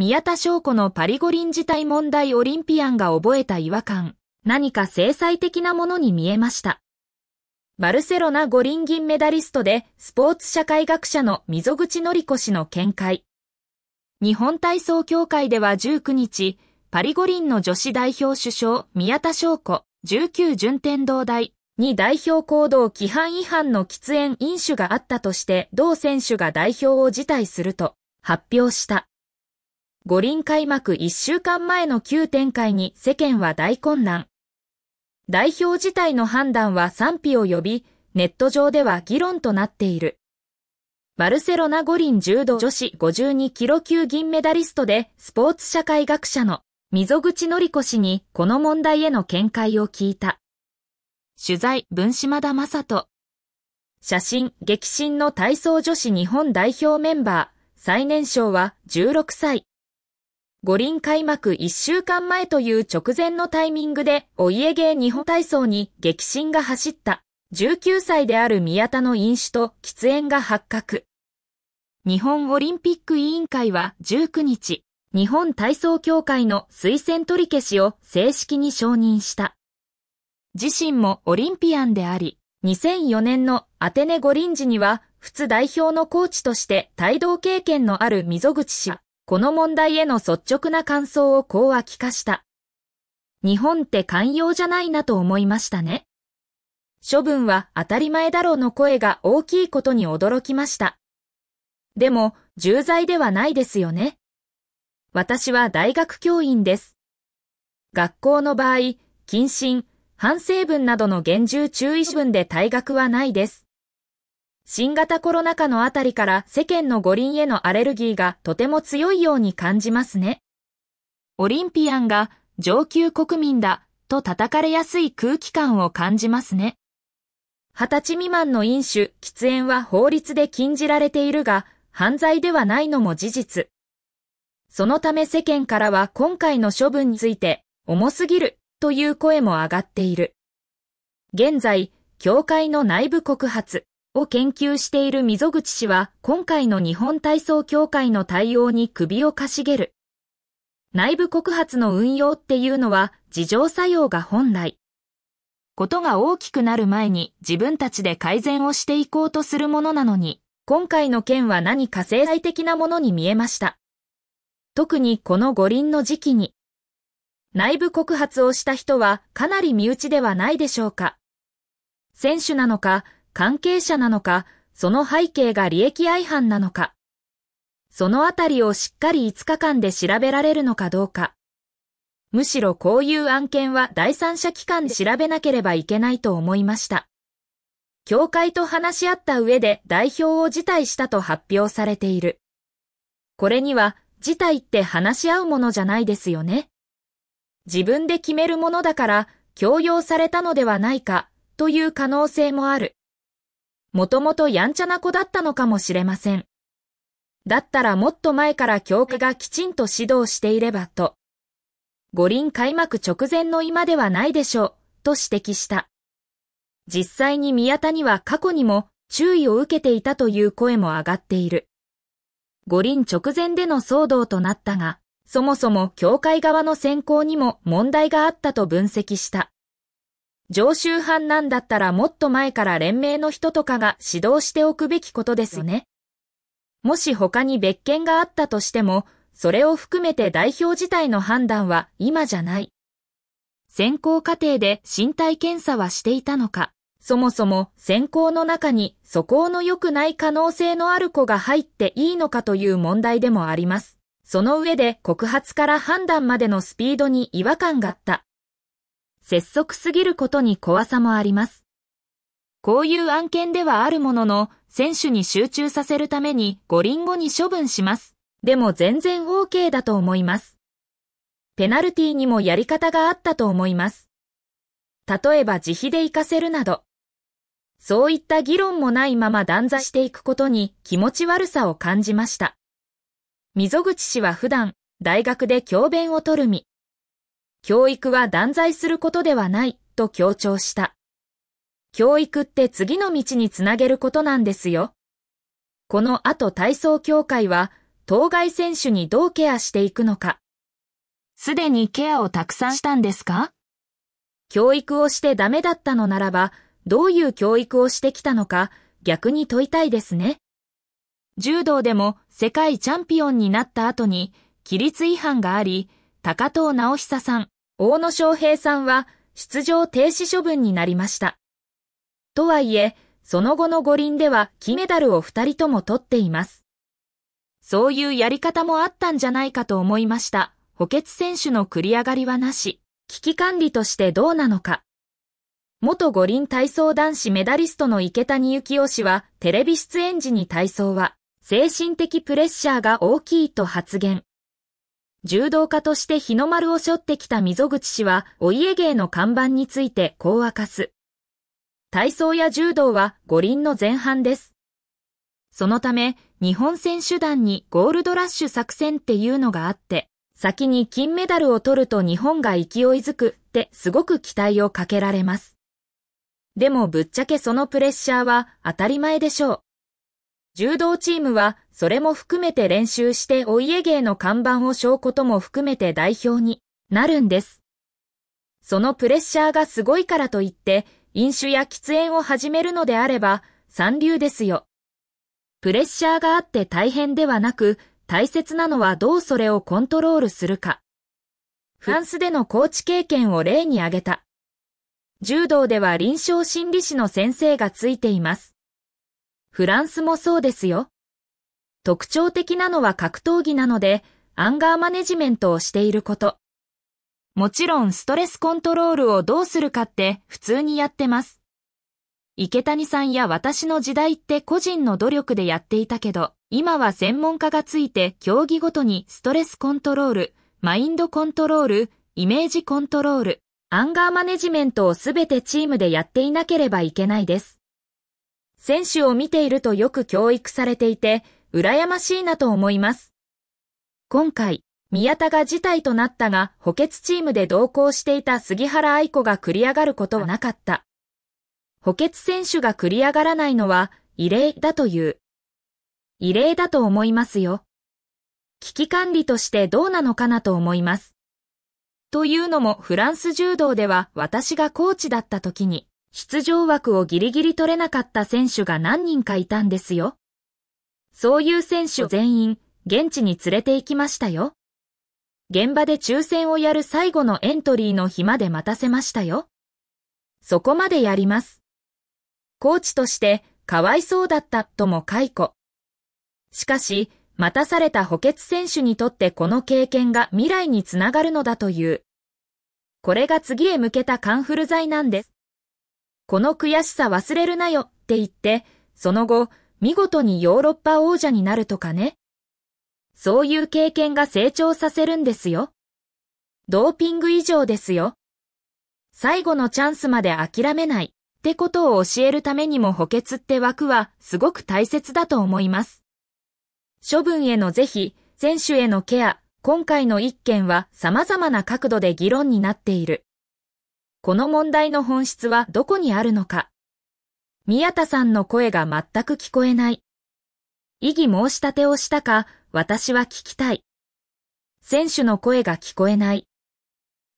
宮田翔子のパリ五輪自体問題オリンピアンが覚えた違和感、何か制裁的なものに見えました。バルセロナ五輪銀メダリストでスポーツ社会学者の溝口のり子氏の見解。日本体操協会では19日、パリ五輪の女子代表首相宮田翔子、19順天堂大に代表行動規範違反の喫煙飲酒があったとして同選手が代表を辞退すると発表した。五輪開幕1週間前の急展開に世間は大混乱。代表自体の判断は賛否を呼び、ネット上では議論となっている。バルセロナ五輪柔道女子52キロ級銀メダリストでスポーツ社会学者の溝口のりこ氏にこの問題への見解を聞いた。取材、文島田正人。写真、激震の体操女子日本代表メンバー、最年少は16歳。五輪開幕1週間前という直前のタイミングで、お家芸日本体操に激震が走った。19歳である宮田の飲酒と喫煙が発覚。日本オリンピック委員会は19日、日本体操協会の推薦取り消しを正式に承認した。自身もオリンピアンであり、2004年のアテネ五輪時には、普通代表のコーチとして帯同経験のある溝口氏この問題への率直な感想をこうは聞かした。日本って寛容じゃないなと思いましたね。処分は当たり前だろうの声が大きいことに驚きました。でも、重罪ではないですよね。私は大学教員です。学校の場合、謹慎、反省文などの厳重注意文で退学はないです。新型コロナ禍のあたりから世間の五輪へのアレルギーがとても強いように感じますね。オリンピアンが上級国民だと叩かれやすい空気感を感じますね。二十歳未満の飲酒、喫煙は法律で禁じられているが、犯罪ではないのも事実。そのため世間からは今回の処分について、重すぎるという声も上がっている。現在、協会の内部告発、を研究している溝口氏は今回の日本体操協会の対応に首をかしげる。内部告発の運用っていうのは自浄作用が本来。ことが大きくなる前に自分たちで改善をしていこうとするものなのに、今回の件は何か制裁的なものに見えました。特にこの五輪の時期に。内部告発をした人はかなり身内ではないでしょうか。選手なのか、関係者なのか、その背景が利益相反なのか、そのあたりをしっかり5日間で調べられるのかどうか。むしろこういう案件は第三者機関で調べなければいけないと思いました。協会と話し合った上で代表を辞退したと発表されている。これには辞退って話し合うものじゃないですよね。自分で決めるものだから強要されたのではないかという可能性もある。もともとやんちゃな子だったのかもしれません。だったらもっと前から教科がきちんと指導していればと。五輪開幕直前の今ではないでしょう、と指摘した。実際に宮田には過去にも注意を受けていたという声も上がっている。五輪直前での騒動となったが、そもそも教会側の選考にも問題があったと分析した。常習犯なんだったらもっと前から連盟の人とかが指導しておくべきことですよね。もし他に別件があったとしても、それを含めて代表自体の判断は今じゃない。選考過程で身体検査はしていたのか、そもそも選考の中に素行の良くない可能性のある子が入っていいのかという問題でもあります。その上で告発から判断までのスピードに違和感があった。拙速すぎることに怖さもあります。こういう案件ではあるものの、選手に集中させるために五輪後に処分します。でも全然 OK だと思います。ペナルティにもやり方があったと思います。例えば自費で行かせるなど。そういった議論もないまま断座していくことに気持ち悪さを感じました。溝口氏は普段、大学で教鞭を取る身。教育は断罪することではないと強調した。教育って次の道につなげることなんですよ。この後体操協会は、当該選手にどうケアしていくのか。すでにケアをたくさんしたんですか教育をしてダメだったのならば、どういう教育をしてきたのか、逆に問いたいですね。柔道でも世界チャンピオンになった後に、規律違反があり、高藤直久さん、大野昌平さんは出場停止処分になりました。とはいえ、その後の五輪では金メダルを二人とも取っています。そういうやり方もあったんじゃないかと思いました。補欠選手の繰り上がりはなし、危機管理としてどうなのか。元五輪体操男子メダリストの池谷幸雄氏は、テレビ出演時に体操は、精神的プレッシャーが大きいと発言。柔道家として日の丸を背負ってきた溝口氏は、お家芸の看板についてこう明かす。体操や柔道は五輪の前半です。そのため、日本選手団にゴールドラッシュ作戦っていうのがあって、先に金メダルを取ると日本が勢いづくってすごく期待をかけられます。でもぶっちゃけそのプレッシャーは当たり前でしょう。柔道チームはそれも含めて練習してお家芸の看板を背負うことも含めて代表になるんです。そのプレッシャーがすごいからといって、飲酒や喫煙を始めるのであれば、三流ですよ。プレッシャーがあって大変ではなく、大切なのはどうそれをコントロールするか。フランスでのコーチ経験を例に挙げた。柔道では臨床心理士の先生がついています。フランスもそうですよ。特徴的なのは格闘技なので、アンガーマネジメントをしていること。もちろんストレスコントロールをどうするかって普通にやってます。池谷さんや私の時代って個人の努力でやっていたけど、今は専門家がついて競技ごとにストレスコントロール、マインドコントロール、イメージコントロール、アンガーマネジメントをすべてチームでやっていなければいけないです。選手を見ているとよく教育されていて、羨ましいなと思います。今回、宮田が事態となったが、補欠チームで同行していた杉原愛子が繰り上がることはなかった。補欠選手が繰り上がらないのは異例だという。異例だと思いますよ。危機管理としてどうなのかなと思います。というのもフランス柔道では私がコーチだった時に出場枠をギリギリ取れなかった選手が何人かいたんですよ。そういう選手全員、現地に連れて行きましたよ。現場で抽選をやる最後のエントリーの日まで待たせましたよ。そこまでやります。コーチとして、かわいそうだったとも解雇。しかし、待たされた補欠選手にとってこの経験が未来につながるのだという。これが次へ向けたカンフル剤なんです。この悔しさ忘れるなよって言って、その後、見事にヨーロッパ王者になるとかね。そういう経験が成長させるんですよ。ドーピング以上ですよ。最後のチャンスまで諦めないってことを教えるためにも補欠って枠はすごく大切だと思います。処分への是非、選手へのケア、今回の一件は様々な角度で議論になっている。この問題の本質はどこにあるのか。宮田さんの声が全く聞こえない。異議申し立てをしたか、私は聞きたい。選手の声が聞こえない。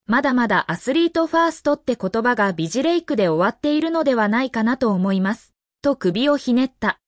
まだまだアスリートファーストって言葉がビジレイクで終わっているのではないかなと思います。と首をひねった。